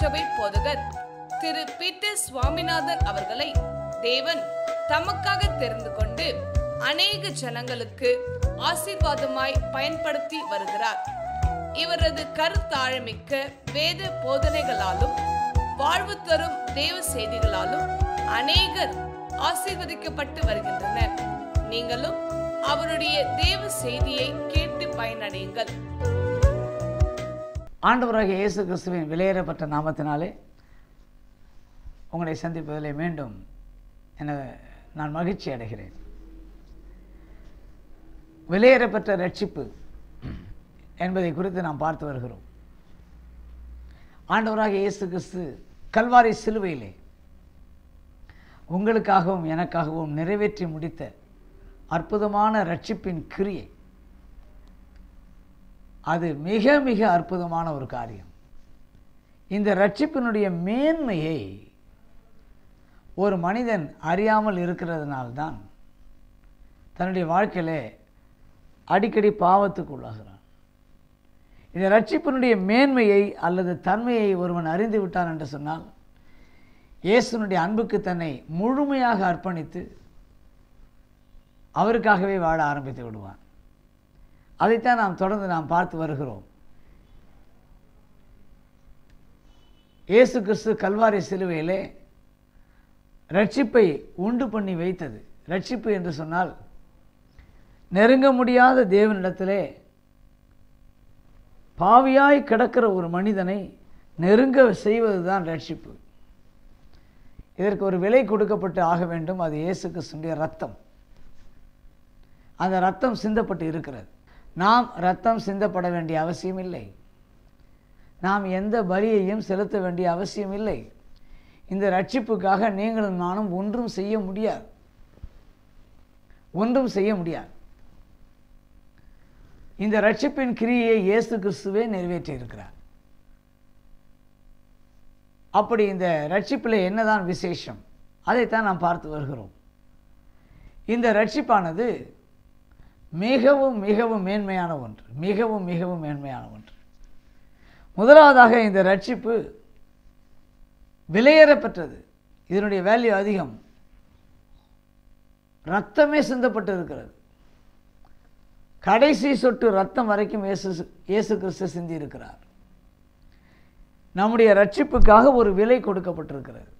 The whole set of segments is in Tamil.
திருச்சபை போதகர் திரு பீட்டர் சுவாமிநாதன் அவர்களை தேவன் தமக்காக தெரிந்து கொண்டு அநேக ஜனங்களுக்கு ஆசீர்வாதமாய் பயன்படுத்தி வருகிறார் இவரது கருத்தாழமிக்க வேத போதனைகளாலும் வாழ்வு தரும் தேவ செய்திகளாலும் அநேகர் ஆசீர்வதிக்கப்பட்டு வருகின்றனர் நீங்களும் அவருடைய தேவ செய்தியை கேட்டு பயனடையுங்கள் ஆண்டவராக இயேசு கிறிஸ்துவின் விலையேறப்பட்ட நாமத்தினாலே உங்களை சந்திப்பதில் மீண்டும் என நான் மகிழ்ச்சி அடைகிறேன் விலையேறப்பட்ட ரட்சிப்பு என்பதை குறித்து நாம் பார்த்து வருகிறோம் ஆண்டவராக இயேசு கிறிஸ்து கல்வாரி சிலுவையிலே உங்களுக்காகவும் எனக்காகவும் நிறைவேற்றி முடித்த அற்புதமான ரட்சிப்பின் கிரியை அது மிக மிக அற்புதமான ஒரு காரியம் இந்த ரட்சிப்பினுடைய மேன்மையை ஒரு மனிதன் அறியாமல் இருக்கிறதுனால்தான் தன்னுடைய வாழ்க்கையில் அடிக்கடி பாவத்துக்கு உள்ளாகிறான் இந்த ரட்சிப்பினுடைய மேன்மையை அல்லது தன்மையை ஒருவன் அறிந்து விட்டான் என்று சொன்னால் இயேசுனுடைய அன்புக்கு தன்னை முழுமையாக அர்ப்பணித்து அவருக்காகவே வாழ ஆரம்பித்து விடுவான் அதைத்தான் நாம் தொடர்ந்து நாம் பார்த்து வருகிறோம் இயேசு கிறிஸ்து கல்வாரி சிலுவையிலே ரட்சிப்பை உண்டு பண்ணி வைத்தது ரட்சிப்பு என்று சொன்னால் நெருங்க முடியாத தேவனிடத்திலே பாவியாய் கிடக்கிற ஒரு மனிதனை நெருங்க செய்வது தான் ரட்சிப்பு இதற்கு ஒரு விலை கொடுக்கப்பட்டு ஆக வேண்டும் அது இயேசுக்கு கிறிஸ்துடைய ரத்தம் அந்த ரத்தம் சிந்தப்பட்டு இருக்கிறது நாம் ரத்தம் சிந்தப்பட வேண்டிய அவசியம் இல்லை நாம் எந்த பலியையும் செலுத்த வேண்டிய அவசியம் இல்லை இந்த ரட்சிப்புக்காக நீங்களும் நானும் ஒன்றும் செய்ய முடியாது ஒன்றும் செய்ய முடியாது இந்த ரட்சிப்பின் கிரியை இயேசு கிறிஸ்துவே நிறைவேற்றியிருக்கிறார் அப்படி இந்த ரட்சிப்பில் என்னதான் விசேஷம் அதைத்தான் நாம் பார்த்து வருகிறோம் இந்த ரட்சிப்பானது மிகவும் மிகவும் மேன்மையான ஒன்று மிகவும் மிகவும் மேன்மையான ஒன்று முதலாவதாக இந்த ரட்சிப்பு விலையேறப்பெற்றது இதனுடைய வேல்யூ அதிகம் ரத்தமே சிந்தப்பட்டு இருக்கிறது கடைசி சொட்டு ரத்தம் வரைக்கும் இயேசு இயேசு கிறிஸ்து சிந்தி இருக்கிறார் நம்முடைய ரட்சிப்புக்காக ஒரு விலை கொடுக்கப்பட்டிருக்கிறது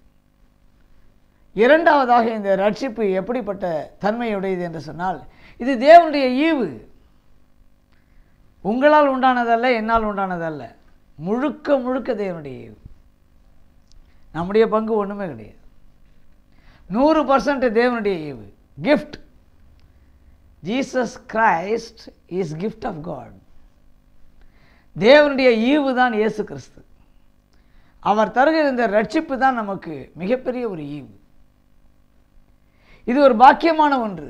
இரண்டாவதாக இந்த ரட்சிப்பு எப்படிப்பட்ட தன்மையுடையது என்று சொன்னால் இது தேவனுடைய ஈவு உங்களால் உண்டானதல்ல என்னால் உண்டானதல்ல முழுக்க முழுக்க தேவனுடைய ஈவு நம்முடைய பங்கு ஒன்றுமே கிடையாது நூறு பர்சன்ட் தேவனுடைய ஈவு gift Jesus Christ is gift of God தேவனுடைய ஈவு தான் இயேசு கிறிஸ்து அவர் தருகிற இந்த ரட்சிப்பு தான் நமக்கு மிகப்பெரிய ஒரு ஈவு இது ஒரு பாக்கியமான ஒன்று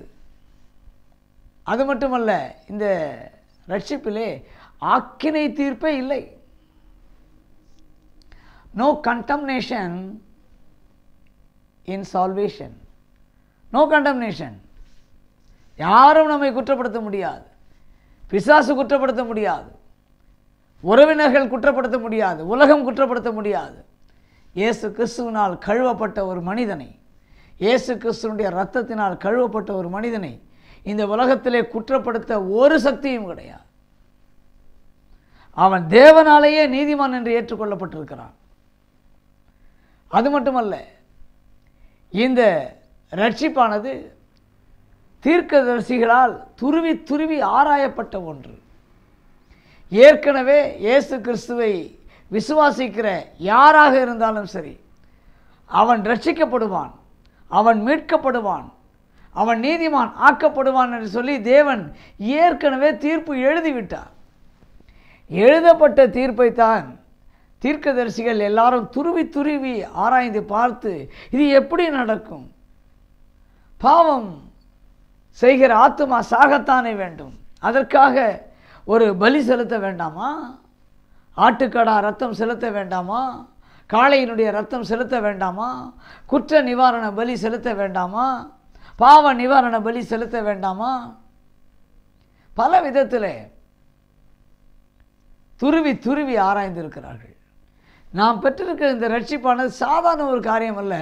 அது மட்டுமல்ல இந்த ரட்சிப்பிலே ஆக்கினை தீர்ப்பே இல்லை no condemnation in salvation no condemnation யாரும் நம்மை குற்றப்படுத்த முடியாது பிசாசு குற்றப்படுத்த முடியாது உறவினர்கள் குற்றப்படுத்த முடியாது உலகம் குற்றப்படுத்த முடியாது இயேசு கிறிஸ்துவினால் கழுவப்பட்ட ஒரு மனிதனை இயேசு கிறிஸ்துவனுடைய ரத்தத்தினால் கழுவப்பட்ட ஒரு மனிதனை இந்த உலகத்திலே குற்றப்படுத்த ஒரு சக்தியும் கிடையாது அவன் தேவனாலேயே நீதிமான் என்று ஏற்றுக்கொள்ளப்பட்டிருக்கிறான் அது மட்டுமல்ல இந்த ரட்சிப்பானது தீர்க்கதரிசிகளால் துருவி துருவி ஆராயப்பட்ட ஒன்று ஏற்கனவே இயேசு கிறிஸ்துவை விசுவாசிக்கிற யாராக இருந்தாலும் சரி அவன் ரட்சிக்கப்படுவான் அவன் மீட்கப்படுவான் அவன் நீதிமான் ஆக்கப்படுவான் என்று சொல்லி தேவன் ஏற்கனவே தீர்ப்பு எழுதிவிட்டார் எழுதப்பட்ட தீர்ப்பைத்தான் தீர்க்கதரிசிகள் எல்லாரும் துருவி துருவி ஆராய்ந்து பார்த்து இது எப்படி நடக்கும் பாவம் செய்கிற ஆத்துமா சாகத்தானே வேண்டும் அதற்காக ஒரு பலி செலுத்த வேண்டாமா ஆட்டுக்கடா ரத்தம் செலுத்த வேண்டாமா காளையினுடைய ரத்தம் செலுத்த வேண்டாமா குற்ற நிவாரண பலி செலுத்த வேண்டாமா பாவ நிவாரண பலி செலுத்த வேண்டாமா பல விதத்தில் துருவி துருவி ஆராய்ந்திருக்கிறார்கள் நாம் பெற்றிருக்கிற இந்த ரட்சிப்பானது சாதாரண ஒரு காரியம் அல்ல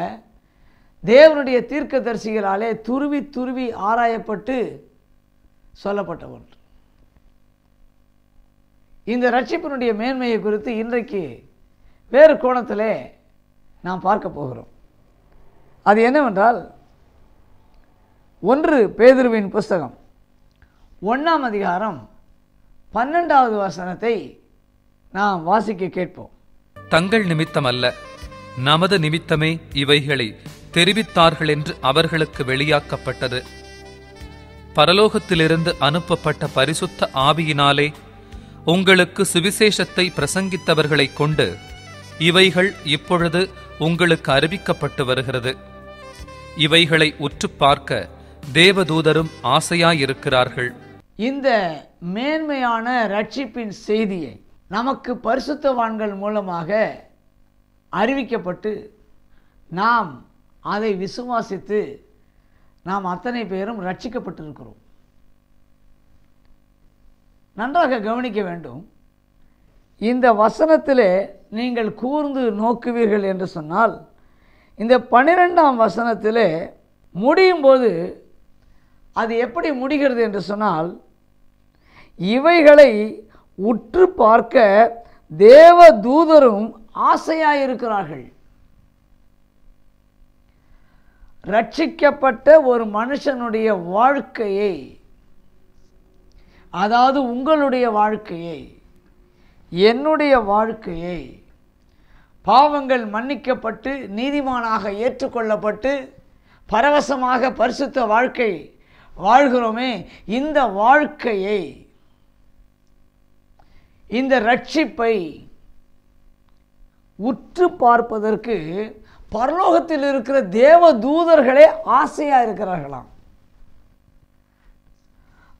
தேவனுடைய தீர்க்க தரிசிகளாலே துருவி துருவி ஆராயப்பட்டு சொல்லப்பட்ட ஒன்று இந்த ரட்சிப்பினுடைய மேன்மையை குறித்து இன்றைக்கு வேறு கோணத்தில் நாம் பார்க்க போகிறோம் அது என்னவென்றால் ஒன்று பேதுருவின் புஸ்தகம் ஒன்றாம் அதிகாரம் பன்னெண்டாவது வசனத்தை நாம் வாசிக்க கேட்போம் தங்கள் நிமித்தம் அல்ல நமது நிமித்தமே இவைகளை தெரிவித்தார்கள் என்று அவர்களுக்கு வெளியாக்கப்பட்டது பரலோகத்திலிருந்து அனுப்பப்பட்ட பரிசுத்த ஆவியினாலே உங்களுக்கு சுவிசேஷத்தை பிரசங்கித்தவர்களைக் கொண்டு இவைகள் இப்பொழுது உங்களுக்கு அறிவிக்கப்பட்டு வருகிறது இவைகளை உற்று பார்க்க தேவதூதரும் ஆசையாயிருக்கிறார்கள் இந்த மேன்மையான ரட்சிப்பின் செய்தியை நமக்கு பரிசுத்தவான்கள் மூலமாக அறிவிக்கப்பட்டு நாம் அதை விசுவாசித்து நாம் அத்தனை பேரும் ரட்சிக்கப்பட்டிருக்கிறோம் நன்றாக கவனிக்க வேண்டும் இந்த வசனத்திலே நீங்கள் கூர்ந்து நோக்குவீர்கள் என்று சொன்னால் இந்த பனிரெண்டாம் வசனத்திலே முடியும் போது அது எப்படி முடிகிறது என்று சொன்னால் இவைகளை உற்று பார்க்க தேவ தூதரும் ஆசையாக இருக்கிறார்கள் ரட்சிக்கப்பட்ட ஒரு மனுஷனுடைய வாழ்க்கையை அதாவது உங்களுடைய வாழ்க்கையை என்னுடைய வாழ்க்கையை பாவங்கள் மன்னிக்கப்பட்டு நீதிமானாக ஏற்றுக்கொள்ளப்பட்டு பரவசமாக பரிசுத்த வாழ்க்கை வாழ்கிறோமே இந்த வாழ்க்கையை இந்த ரட்சிப்பை உற்று பார்ப்பதற்கு பரலோகத்தில் இருக்கிற தேவ தூதர்களே ஆசையாக இருக்கிறார்களாம்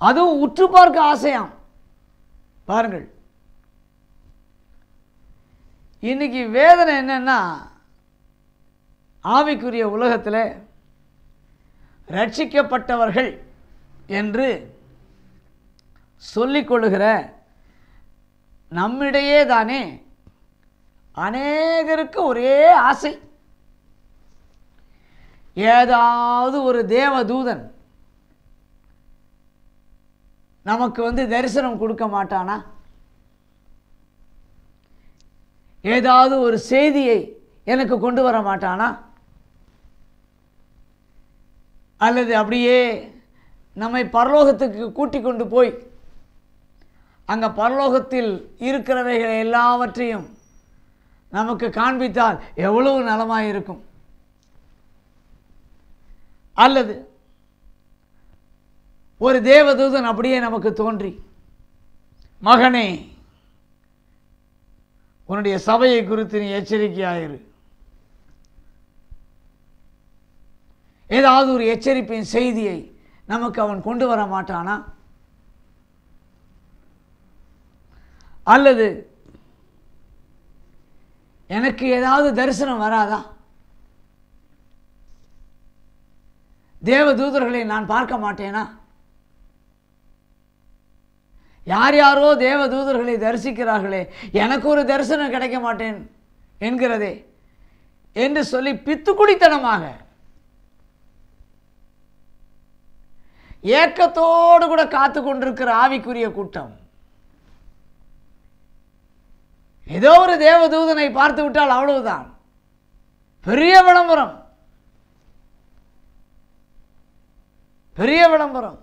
அதுவும் உற்று பார்க்க ஆசையாம் பாருங்கள் இன்னைக்கு வேதனை என்னென்னா ஆவிக்குரிய உலகத்தில் ரட்சிக்கப்பட்டவர்கள் என்று சொல்லிக்கொள்ளுகிற நம்மிடையே தானே அநேகருக்கு ஒரே ஆசை ஏதாவது ஒரு தேவதூதன் நமக்கு வந்து தரிசனம் கொடுக்க மாட்டானா ஏதாவது ஒரு செய்தியை எனக்கு கொண்டு வர மாட்டானா அல்லது அப்படியே நம்மை பரலோகத்துக்கு கூட்டி கொண்டு போய் அங்கே பரலோகத்தில் இருக்கிறவைகளை எல்லாவற்றையும் நமக்கு காண்பித்தால் எவ்வளவு நலமாக இருக்கும் அல்லது ஒரு தேவதூதன் அப்படியே நமக்கு தோன்றி மகனே உன்னுடைய சபையை குறித்து நீ எச்சரிக்கையாயிரு ஏதாவது ஒரு எச்சரிப்பின் செய்தியை நமக்கு அவன் கொண்டு வர மாட்டானா அல்லது எனக்கு ஏதாவது தரிசனம் வராதா தேவ தூதர்களை நான் பார்க்க மாட்டேனா யார் யாரோ தேவ தூதர்களை தரிசிக்கிறார்களே எனக்கு ஒரு தரிசனம் கிடைக்க மாட்டேன் என்கிறதே என்று சொல்லி பித்துக்குடித்தனமாக ஏக்கத்தோடு கூட காத்து கொண்டிருக்கிற ஆவிக்குரிய கூட்டம் ஏதோ ஒரு தேவதூதனை பார்த்து விட்டால் அவ்வளவுதான் பெரிய விளம்பரம் பெரிய விளம்பரம்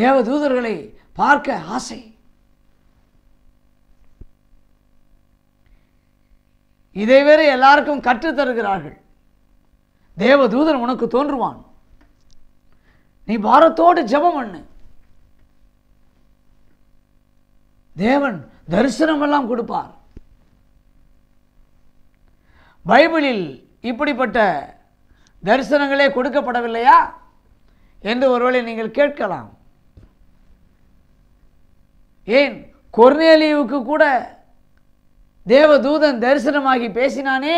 தேவதூதர்களை பார்க்க ஆசை இதை வேறு எல்லாருக்கும் கற்றுத்தருகிறார்கள் தேவதூதன் உனக்கு தோன்றுவான் நீ பாரத்தோடு ஜபம் பண்ணு தேவன் தரிசனம் எல்லாம் கொடுப்பார் பைபிளில் இப்படிப்பட்ட தரிசனங்களே கொடுக்கப்படவில்லையா என்று ஒருவேளை நீங்கள் கேட்கலாம் ஏன் கொர்னேலியுவுக்கு கூட தேவதூதன் தரிசனமாகி பேசினானே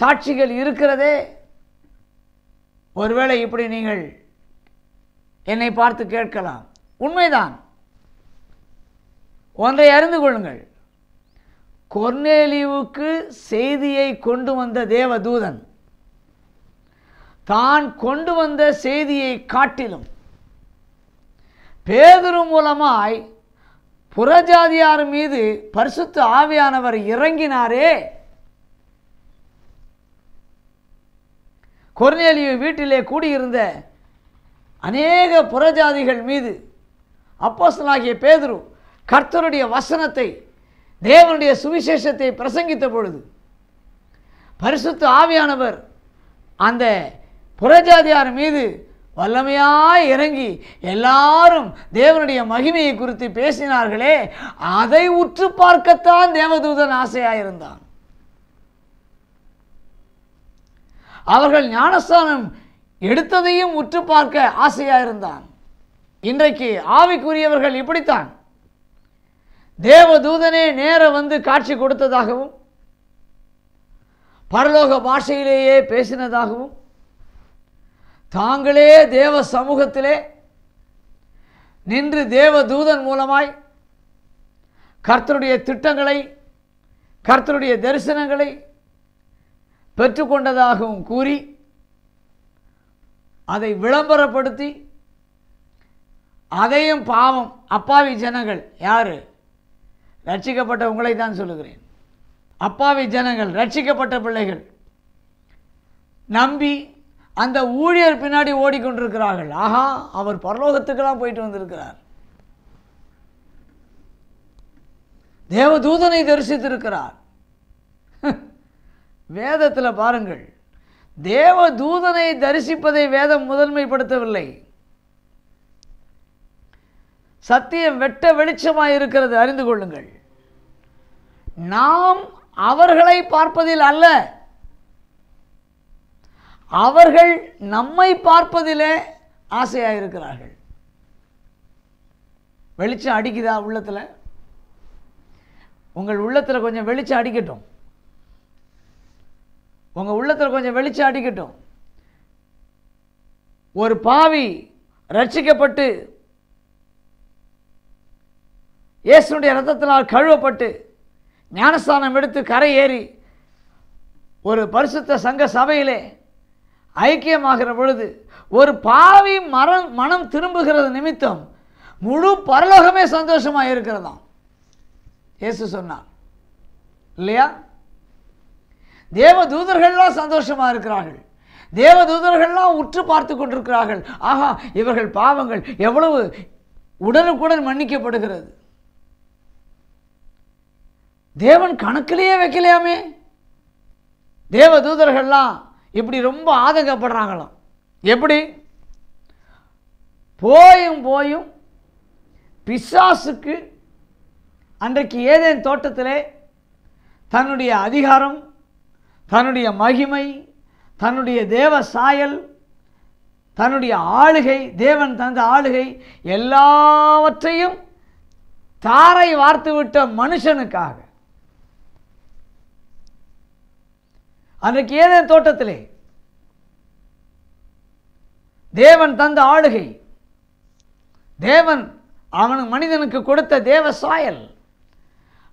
சாட்சிகள் இருக்கிறதே ஒருவேளை இப்படி நீங்கள் என்னை பார்த்து கேட்கலாம் உண்மைதான் ஒன்றை அறிந்து கொள்ளுங்கள் கொர்னேலிவுக்கு செய்தியை கொண்டு வந்த தேவதூதன் தான் கொண்டு வந்த செய்தியை காட்டிலும் பேதுரு மூலமாய் புறஜாதியார் மீது பரிசுத்த ஆவியானவர் இறங்கினாரே கொர்னேலியு வீட்டிலே கூடியிருந்த அநேக புறஜாதிகள் மீது அப்போசனாகிய பேதுரு கர்த்தருடைய வசனத்தை தேவனுடைய சுவிசேஷத்தை பிரசங்கித்த பொழுது பரிசுத்த ஆவியானவர் அந்த புறஜாதியார் மீது வல்லமையாய் இறங்கி எல்லாரும் தேவனுடைய மகிமையை குறித்து பேசினார்களே அதை உற்று பார்க்கத்தான் தேவதூதன் ஆசையாயிருந்தான் அவர்கள் ஞானஸ்தானம் எடுத்ததையும் உற்று பார்க்க ஆசையாக இருந்தான் இன்றைக்கு ஆவிக்குரியவர்கள் இப்படித்தான் தேவதூதனே நேர வந்து காட்சி கொடுத்ததாகவும் பரலோக பாஷையிலேயே பேசினதாகவும் தாங்களே தேவ சமூகத்திலே நின்று தேவ தூதன் மூலமாய் கர்த்தருடைய திட்டங்களை கர்த்தருடைய தரிசனங்களை பெற்றுக்கொண்டதாகவும் கூறி அதை விளம்பரப்படுத்தி அதையும் பாவம் அப்பாவி ஜனங்கள் யார் ரட்சிக்கப்பட்ட உங்களை தான் சொல்லுகிறேன் அப்பாவி ஜனங்கள் ரட்சிக்கப்பட்ட பிள்ளைகள் நம்பி அந்த ஊழியர் பின்னாடி ஓடிக்கொண்டிருக்கிறார்கள் ஆஹா அவர் பரலோகத்துக்கெல்லாம் போயிட்டு வந்திருக்கிறார் தேவதூதனை தரிசித்திருக்கிறார் வேதத்தில் பாருங்கள் தேவ தூதனை தரிசிப்பதை வேதம் முதன்மைப்படுத்தவில்லை சத்தியம் வெட்ட வெளிச்சமாக இருக்கிறது அறிந்து கொள்ளுங்கள் நாம் அவர்களை பார்ப்பதில் அல்ல அவர்கள் நம்மை பார்ப்பதிலே ஆசையாக இருக்கிறார்கள் வெளிச்சம் அடிக்குதா உள்ளத்தில் உங்கள் உள்ளத்தில் கொஞ்சம் வெளிச்சம் அடிக்கட்டும் உங்கள் உள்ளத்தில் கொஞ்சம் வெளிச்சம் அடிக்கட்டும் ஒரு பாவி ரட்சிக்கப்பட்டு இயேசுடைய ரத்தத்தினால் கழுவப்பட்டு ஞானஸ்தானம் எடுத்து கரை ஏறி ஒரு பரிசுத்த சங்க சபையிலே ஐக்கியமாகிற பொழுது ஒரு பாவி மரம் மனம் திரும்புகிறது நிமித்தம் முழு பரலோகமே சந்தோஷமாக இருக்கிறதாம் இயேசு சொன்னார் இல்லையா தேவ தூதர்கள்லாம் சந்தோஷமாக இருக்கிறார்கள் தேவ தூதர்கள்லாம் உற்று பார்த்து கொண்டிருக்கிறார்கள் ஆஹா இவர்கள் பாவங்கள் எவ்வளவு உடனுக்குடன் மன்னிக்கப்படுகிறது தேவன் கணக்கிலேயே வைக்கலையாமே தேவ தூதர்கள்லாம் இப்படி ரொம்ப ஆதங்கப்படுறாங்களாம் எப்படி போயும் போயும் பிசாசுக்கு அன்றைக்கு ஏதேன் தோட்டத்திலே தன்னுடைய அதிகாரம் தன்னுடைய மகிமை தன்னுடைய தேவ சாயல் தன்னுடைய ஆளுகை தேவன் தந்த ஆளுகை எல்லாவற்றையும் தாரை வார்த்துவிட்ட மனுஷனுக்காக அன்றைக்கு ஏதேன் தோட்டத்திலே தேவன் தந்த ஆளுகை தேவன் அவன் மனிதனுக்கு கொடுத்த தேவ சாயல்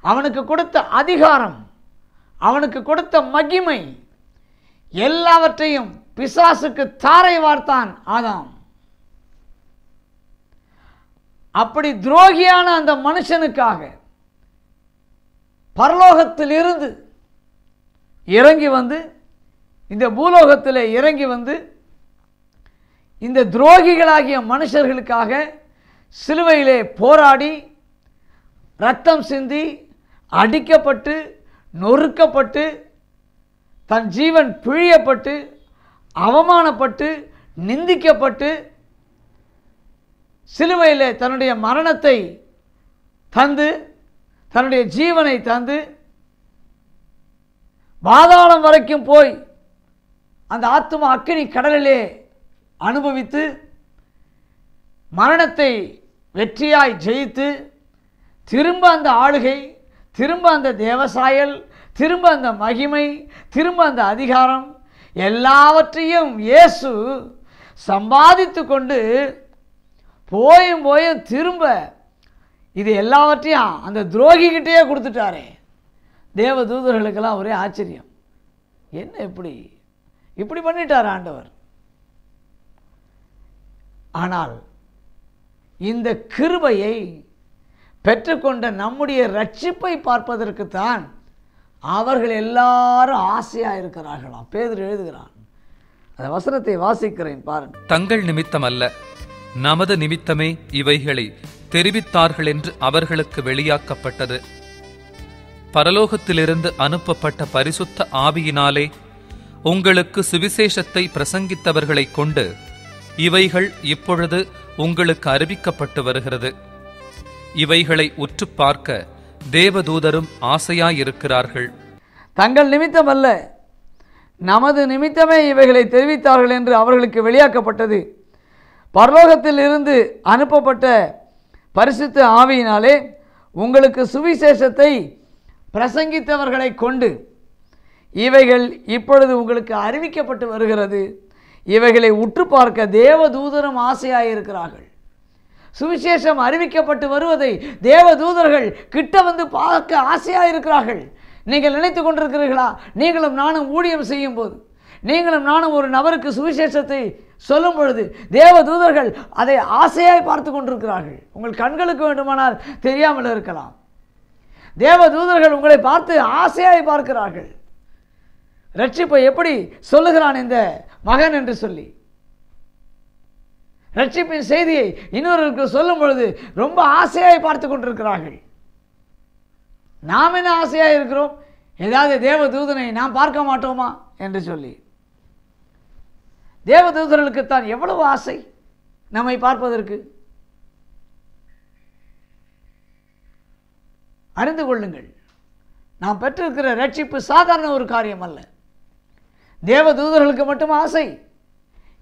அவனுக்கு கொடுத்த அதிகாரம் அவனுக்கு கொடுத்த மகிமை எல்லாவற்றையும் பிசாசுக்கு தாரை வார்த்தான் ஆதாம் அப்படி துரோகியான அந்த மனுஷனுக்காக பரலோகத்தில் இருந்து இறங்கி வந்து இந்த பூலோகத்தில் இறங்கி வந்து இந்த துரோகிகளாகிய மனுஷர்களுக்காக சிலுவையிலே போராடி ரத்தம் சிந்தி அடிக்கப்பட்டு நொறுக்கப்பட்டு தன் ஜீவன் பிழியப்பட்டு அவமானப்பட்டு நிந்திக்கப்பட்டு சிலுவையில் தன்னுடைய மரணத்தை தந்து தன்னுடைய ஜீவனை தந்து வாதாளம் வரைக்கும் போய் அந்த ஆத்மா அக்கினி கடலிலே அனுபவித்து மரணத்தை வெற்றியாய் ஜெயித்து திரும்ப அந்த ஆளுகை திரும்ப அந்த தேவசாயல் திரும்ப அந்த மகிமை திரும்ப அந்த அதிகாரம் எல்லாவற்றையும் இயேசு சம்பாதித்து கொண்டு போயும் போயும் திரும்ப இது எல்லாவற்றையும் அந்த துரோகிக்கிட்டேயே கொடுத்துட்டாரே தேவ தூதர்களுக்கெல்லாம் ஒரே ஆச்சரியம் என்ன இப்படி இப்படி பண்ணிட்டார் ஆண்டவர் ஆனால் இந்த கிருபையை பெற்றுக்கொண்ட நம்முடைய ரட்சிப்பை பார்ப்பதற்குத்தான் அவர்கள் எல்லாரும் ஆசையாக இருக்கிறார்களாம் பேதர் எழுதுகிறான் அந்த வசனத்தை வாசிக்கிறேன் பாருங்க தங்கள் நிமித்தம் அல்ல நமது நிமித்தமே இவைகளை தெரிவித்தார்கள் என்று அவர்களுக்கு வெளியாக்கப்பட்டது பரலோகத்திலிருந்து அனுப்பப்பட்ட பரிசுத்த ஆவியினாலே உங்களுக்கு சுவிசேஷத்தை பிரசங்கித்தவர்களை கொண்டு இவைகள் இப்பொழுது உங்களுக்கு அறிவிக்கப்பட்டு வருகிறது இவைகளை உற்று பார்க்க தேவதூதரும் ஆசையாயிருக்கிறார்கள் தங்கள் நிமித்தம் அல்ல நமது நிமித்தமே இவைகளை தெரிவித்தார்கள் என்று அவர்களுக்கு வெளியாக்கப்பட்டது பரலோகத்தில் இருந்து அனுப்பப்பட்ட பரிசுத்த ஆவியினாலே உங்களுக்கு சுவிசேஷத்தை பிரசங்கித்தவர்களை கொண்டு இவைகள் இப்பொழுது உங்களுக்கு அறிவிக்கப்பட்டு வருகிறது இவைகளை உற்று பார்க்க தேவதூதரும் ஆசையாயிருக்கிறார்கள் சுவிசேஷம் அறிவிக்கப்பட்டு வருவதை தேவதூதர்கள் கிட்ட வந்து பார்க்க ஆசையாக இருக்கிறார்கள் நீங்கள் நினைத்து கொண்டிருக்கிறீர்களா நீங்களும் நானும் ஊழியம் செய்யும் போது நீங்களும் நானும் ஒரு நபருக்கு சுவிசேஷத்தை சொல்லும் பொழுது தேவ தூதர்கள் அதை ஆசையாய் பார்த்து கொண்டிருக்கிறார்கள் உங்கள் கண்களுக்கு வேண்டுமானால் தெரியாமல் இருக்கலாம் தேவ தூதர்கள் உங்களை பார்த்து ஆசையாய் பார்க்கிறார்கள் ரட்சிப்பை எப்படி சொல்லுகிறான் இந்த மகன் என்று சொல்லி ரட்சிப்பின் செய்தியை இன்னொருவருக்கு சொல்லும் பொழுது ரொம்ப ஆசையாய் பார்த்து கொண்டிருக்கிறார்கள் நாம் என்ன ஆசையாக இருக்கிறோம் ஏதாவது தேவ தூதனை நாம் பார்க்க மாட்டோமா என்று சொல்லி தேவ தூதர்களுக்குத்தான் எவ்வளவு ஆசை நம்மை பார்ப்பதற்கு அறிந்து கொள்ளுங்கள் நாம் பெற்றிருக்கிற ரட்சிப்பு சாதாரண ஒரு காரியம் அல்ல தேவ தூதர்களுக்கு மட்டும் ஆசை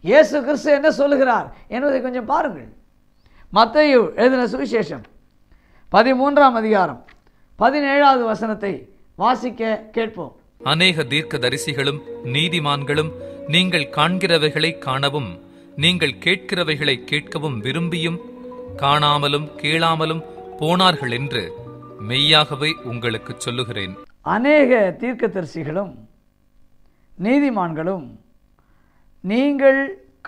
இயேசு கிறிஸ்து என்ன சொல்லுகிறார் என்பதை கொஞ்சம் பாருங்கள் மத்தையு எழுதின சுவிசேஷம் பதிமூன்றாம் அதிகாரம் பதினேழாவது வசனத்தை வாசிக்க கேட்போம் அநேக தீர்க்க தரிசிகளும் நீதிமான்களும் நீங்கள் காண்கிறவைகளை காணவும் நீங்கள் கேட்கிறவைகளை கேட்கவும் விரும்பியும் காணாமலும் கேளாமலும் போனார்கள் என்று மெய்யாகவே உங்களுக்கு சொல்லுகிறேன் அநேக தீர்க்க தரிசிகளும் நீதிமான்களும் நீங்கள்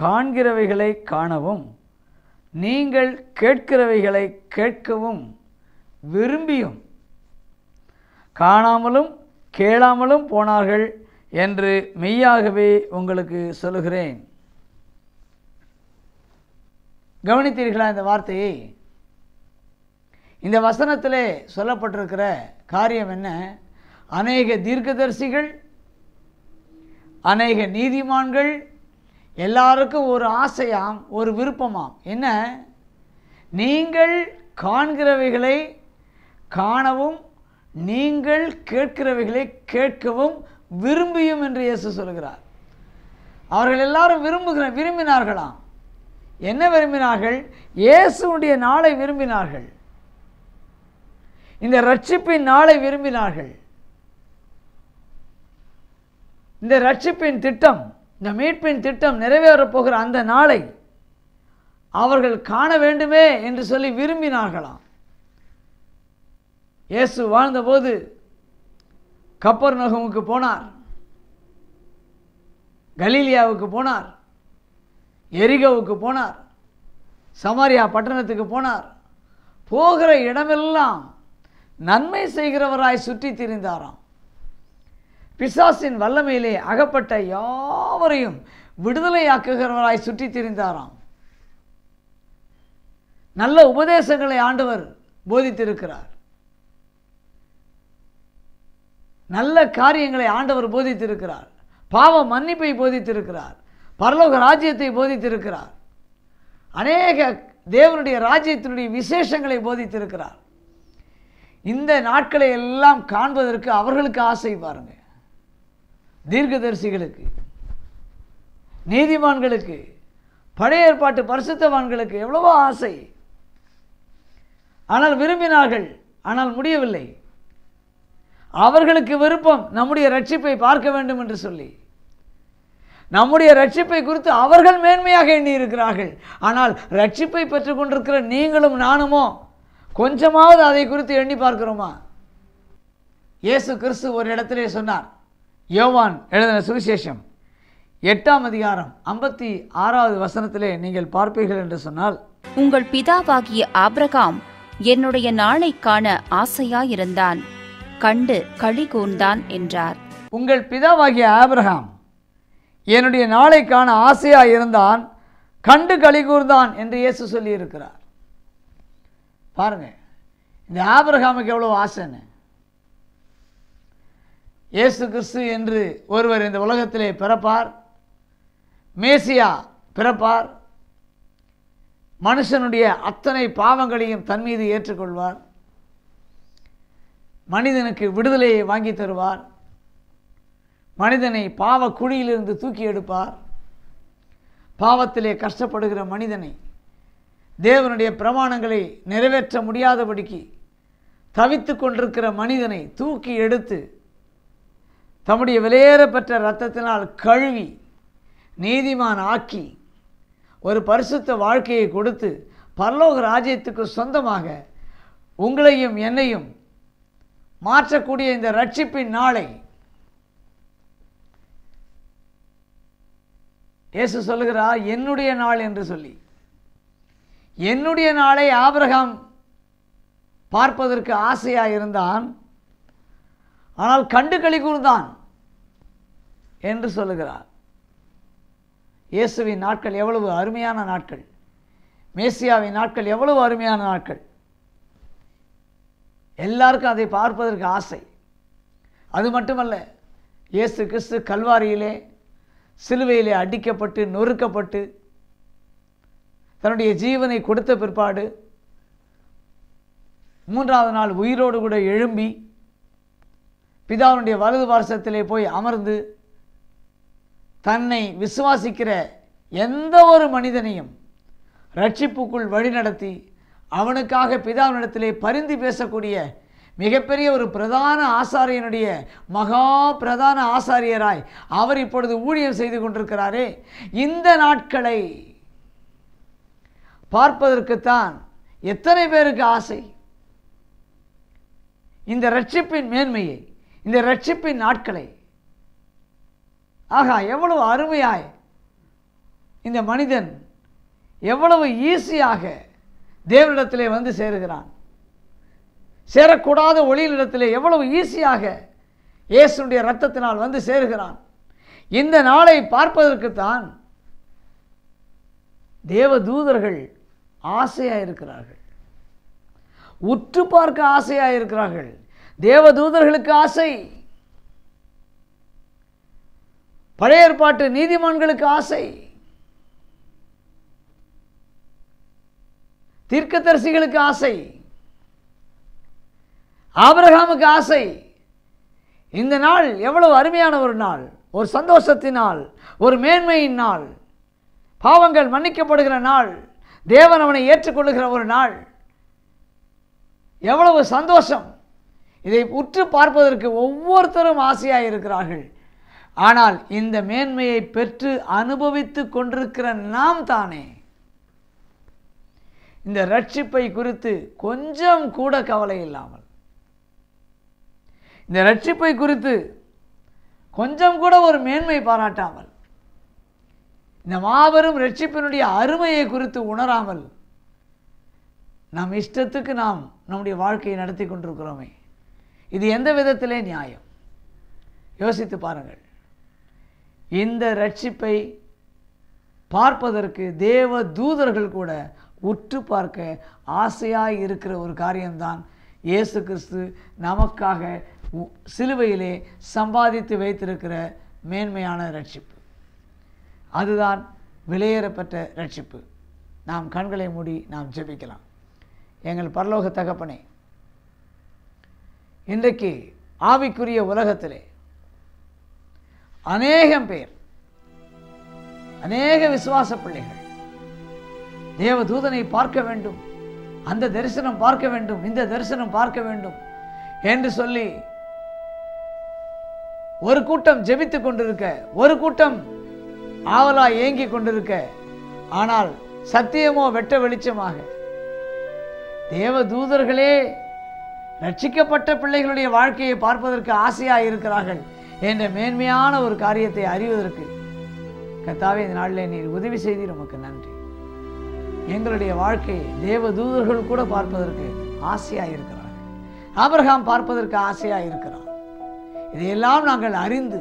காண்கிறவைகளை காணவும் நீங்கள் கேட்கிறவைகளை கேட்கவும் விரும்பியும் காணாமலும் கேளாமலும் போனார்கள் என்று மெய்யாகவே உங்களுக்கு சொல்லுகிறேன் கவனித்தீர்களா இந்த வார்த்தையை இந்த வசனத்தில் சொல்லப்பட்டிருக்கிற காரியம் என்ன அநேக தீர்க்கதரிசிகள் அநேக நீதிமான்கள் எல்லாருக்கும் ஒரு ஆசையாம் ஒரு விருப்பமாம் என்ன நீங்கள் காண்கிறவைகளை காணவும் நீங்கள் கேட்கிறவைகளை கேட்கவும் விரும்பியும் என்று இயேசு சொல்கிறார் அவர்கள் எல்லாரும் விரும்புகிற விரும்பினார்களாம் என்ன விரும்பினார்கள் இயேசுடைய நாளை விரும்பினார்கள் இந்த ரட்சிப்பின் நாளை விரும்பினார்கள் இந்த ரட்சிப்பின் திட்டம் இந்த மீட்பின் திட்டம் நிறைவேறப் போகிற அந்த நாளை அவர்கள் காண வேண்டுமே என்று சொல்லி விரும்பினார்களாம் இயேசு வாழ்ந்தபோது கப்பர் நகமுக்கு போனார் கலீலியாவுக்கு போனார் எரிகோவுக்கு போனார் சமாரியா பட்டணத்துக்கு போனார் போகிற இடமெல்லாம் நன்மை செய்கிறவராய் சுற்றி திரிந்தாராம் பிசாசின் வல்லமையிலே அகப்பட்ட யாவரையும் விடுதலையாக்குகிறவராய் சுற்றி திரிந்தாராம் நல்ல உபதேசங்களை ஆண்டவர் போதித்திருக்கிறார் நல்ல காரியங்களை ஆண்டவர் போதித்திருக்கிறார் பாவ மன்னிப்பை போதித்திருக்கிறார் பரலோக ராஜ்யத்தை போதித்திருக்கிறார் அநேக தேவனுடைய ராஜ்யத்தினுடைய விசேஷங்களை போதித்திருக்கிறார் இந்த நாட்களை எல்லாம் காண்பதற்கு அவர்களுக்கு ஆசை பாருங்கள் தீர்க்கதரிசிகளுக்கு நீதிமான்களுக்கு பழைய ஏற்பாட்டு பரிசுத்தவான்களுக்கு எவ்வளவோ ஆசை ஆனால் விரும்பினார்கள் ஆனால் முடியவில்லை அவர்களுக்கு விருப்பம் நம்முடைய ரட்சிப்பை பார்க்க வேண்டும் என்று சொல்லி நம்முடைய ரட்சிப்பை குறித்து அவர்கள் மேன்மையாக எண்ணி இருக்கிறார்கள் ஆனால் ரட்சிப்பை பெற்றுக்கொண்டிருக்கிற நீங்களும் நானுமோ கொஞ்சமாவது அதை குறித்து எண்ணி பார்க்கிறோமா இயேசு கிறிஸ்து ஒரு இடத்திலே சொன்னார் யோவான் எழுதின சுவிசேஷம் எட்டாம் அதிகாரம் ஐம்பத்தி ஆறாவது வசனத்திலே நீங்கள் பார்ப்பீர்கள் என்று சொன்னால் உங்கள் பிதாவாகிய ஆப்ரகாம் என்னுடைய நாளை காண ஆசையாயிருந்தான் கண்டு களி கூர்ந்தான் என்றார் உங்கள் பிதாவாகிய ஆப்ரஹாம் என்னுடைய நாளை காண ஆசையாக இருந்தான் கண்டு களி கூர்ந்தான் என்று இயேசு சொல்லியிருக்கிறார் பாருங்க இந்த ஆபிரகாமுக்கு எவ்வளோ ஆசைன்னு இயேசு கிறிஸ்து என்று ஒருவர் இந்த உலகத்திலே பிறப்பார் மேசியா பிறப்பார் மனுஷனுடைய அத்தனை பாவங்களையும் தன் மீது ஏற்றுக்கொள்வார் மனிதனுக்கு விடுதலையை வாங்கி தருவார் மனிதனை பாவ குழியிலிருந்து தூக்கி எடுப்பார் பாவத்திலே கஷ்டப்படுகிற மனிதனை தேவனுடைய பிரமாணங்களை நிறைவேற்ற முடியாதபடிக்கு தவித்து கொண்டிருக்கிற மனிதனை தூக்கி எடுத்து தம்முடைய விலையேறப்பெற்ற இரத்தத்தினால் கழுவி நீதிமான் ஆக்கி ஒரு பரிசுத்த வாழ்க்கையை கொடுத்து பரலோக ராஜ்யத்துக்கு சொந்தமாக உங்களையும் என்னையும் மாற்றக்கூடிய இந்த ரட்சிப்பின் நாளை இயேசு சொல்லுகிறா என்னுடைய நாள் என்று சொல்லி என்னுடைய நாளை ஆபிரகாம் பார்ப்பதற்கு ஆசையாக இருந்தான் ஆனால் கண்டு கழி கூர்ந்தான் என்று சொல்லுகிறார் இயேசுவின் நாட்கள் எவ்வளவு அருமையான நாட்கள் மேசியாவின் நாட்கள் எவ்வளவு அருமையான நாட்கள் எல்லாருக்கும் அதை பார்ப்பதற்கு ஆசை அது மட்டுமல்ல இயேசு கிறிஸ்து கல்வாரியிலே சிலுவையிலே அடிக்கப்பட்டு நொறுக்கப்பட்டு தன்னுடைய ஜீவனை கொடுத்த பிற்பாடு மூன்றாவது நாள் உயிரோடு கூட எழும்பி பிதாவுடைய வலது வாரசத்திலே போய் அமர்ந்து தன்னை விசுவாசிக்கிற எந்த ஒரு மனிதனையும் ரட்சிப்புக்குள் வழிநடத்தி அவனுக்காக பிதாவினிடத்திலே பரிந்து பேசக்கூடிய மிகப்பெரிய ஒரு பிரதான ஆசாரியனுடைய மகா பிரதான ஆசாரியராய் அவர் இப்பொழுது ஊழியம் செய்து கொண்டிருக்கிறாரே இந்த நாட்களை பார்ப்பதற்குத்தான் எத்தனை பேருக்கு ஆசை இந்த ரட்சிப்பின் மேன்மையை இந்த ரட்சிப்பின் நாட்களை ஆகா எவ்வளவு அருமையாய் இந்த மனிதன் எவ்வளவு ஈஸியாக தேவனிடத்திலே வந்து சேருகிறான் சேரக்கூடாத ஒளியிலிடத்திலே எவ்வளவு ஈஸியாக இயேசுடைய ரத்தத்தினால் வந்து சேருகிறான் இந்த நாளை பார்ப்பதற்குத்தான் தேவ தூதர்கள் ஆசையாக இருக்கிறார்கள் உற்று பார்க்க ஆசையாக இருக்கிறார்கள் தேவதூதர்களுக்கு ஆசை பழைய ஏற்பாட்டு நீதிமான்களுக்கு ஆசை தீர்க்கதரிசிகளுக்கு ஆசை ஆபரகாமுக்கு ஆசை இந்த நாள் எவ்வளவு அருமையான ஒரு நாள் ஒரு சந்தோஷத்தினால் ஒரு மேன்மையின் நாள் பாவங்கள் மன்னிக்கப்படுகிற நாள் தேவன் அவனை ஏற்றுக்கொள்ளுகிற ஒரு நாள் எவ்வளவு சந்தோஷம் இதை உற்று பார்ப்பதற்கு ஒவ்வொருத்தரும் ஆசையாக இருக்கிறார்கள் ஆனால் இந்த மேன்மையை பெற்று அனுபவித்து கொண்டிருக்கிற நாம் தானே இந்த ரட்சிப்பை குறித்து கொஞ்சம் கூட கவலை இல்லாமல் இந்த ரட்சிப்பை குறித்து கொஞ்சம் கூட ஒரு மேன்மை பாராட்டாமல் இந்த மாபெரும் ரட்சிப்பினுடைய அருமையை குறித்து உணராமல் நம் இஷ்டத்துக்கு நாம் நம்முடைய வாழ்க்கையை நடத்தி கொண்டிருக்கிறோமே இது எந்த விதத்திலே நியாயம் யோசித்து பாருங்கள் இந்த ரட்சிப்பை பார்ப்பதற்கு தேவ தூதர்கள் கூட உற்று பார்க்க ஆசையாக இருக்கிற ஒரு காரியம்தான் இயேசு கிறிஸ்து நமக்காக சிலுவையிலே சம்பாதித்து வைத்திருக்கிற மேன்மையான ரட்சிப்பு அதுதான் விலையேறப்பட்ட ரட்சிப்பு நாம் கண்களை மூடி நாம் ஜெபிக்கலாம் எங்கள் பரலோக தகப்பனே இன்றைக்கு ஆவிக்குரிய உலகத்திலே அநேகம் பேர் அநேக விசுவாச பிள்ளைகள் தேவதூதனை பார்க்க வேண்டும் அந்த தரிசனம் பார்க்க வேண்டும் இந்த தரிசனம் பார்க்க வேண்டும் என்று சொல்லி ஒரு கூட்டம் ஜெபித்து கொண்டிருக்க ஒரு கூட்டம் ஆவலா ஏங்கி கொண்டிருக்க ஆனால் சத்தியமோ வெட்ட வெளிச்சமாக தேவ தூதர்களே ரட்சிக்கப்பட்ட பிள்ளைகளுடைய வாழ்க்கையை பார்ப்பதற்கு ஆசையாக இருக்கிறார்கள் என்ற மேன்மையான ஒரு காரியத்தை அறிவதற்கு கத்தாவே இந்த நாளில் நீர் உதவி செய்தி நமக்கு நன்றி எங்களுடைய வாழ்க்கையை தேவ தூதர்கள் கூட பார்ப்பதற்கு ஆசையாக இருக்கிறார் ஆபரகாம் பார்ப்பதற்கு ஆசையாக இருக்கிறார் இதையெல்லாம் நாங்கள் அறிந்து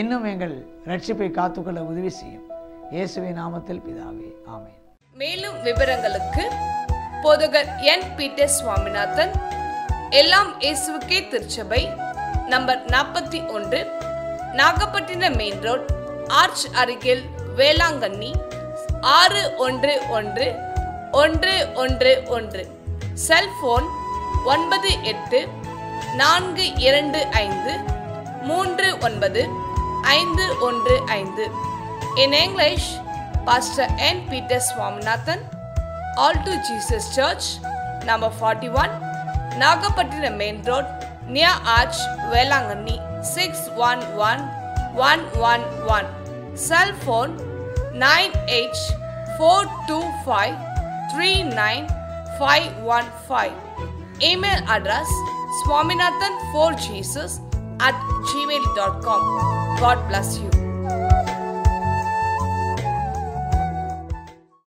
இன்னும் எங்கள் ரட்சிப்பை காத்துக்கொள்ள உதவி செய்யும் இயேசுவை நாமத்தில் பிதாவே ஆமை மேலும் விவரங்களுக்கு பொதுகர் என் பீட்டர் சுவாமிநாதன் எல்லாம் இயேசுக்கே திருச்சபை நம்பர் நாற்பத்தி ஒன்று நாகப்பட்டினம் மெயின் ரோட் ஆர்ச் அருகில் வேளாங்கண்ணி ஆறு ஒன்று ஒன்று ஒன்று ஒன்று ஒன்று செல்போன் ஒன்பது எட்டு நான்கு இரண்டு ஐந்து மூன்று ஒன்பது ஐந்து ஒன்று ஐந்து in English pastor N Peter Swaminathan all to Jesus church number forty one Nagapattinam main road near Arch, Velangani 611111, Cell phone 98425 Email address swaminathan4jesus at gmail.com. God bless you.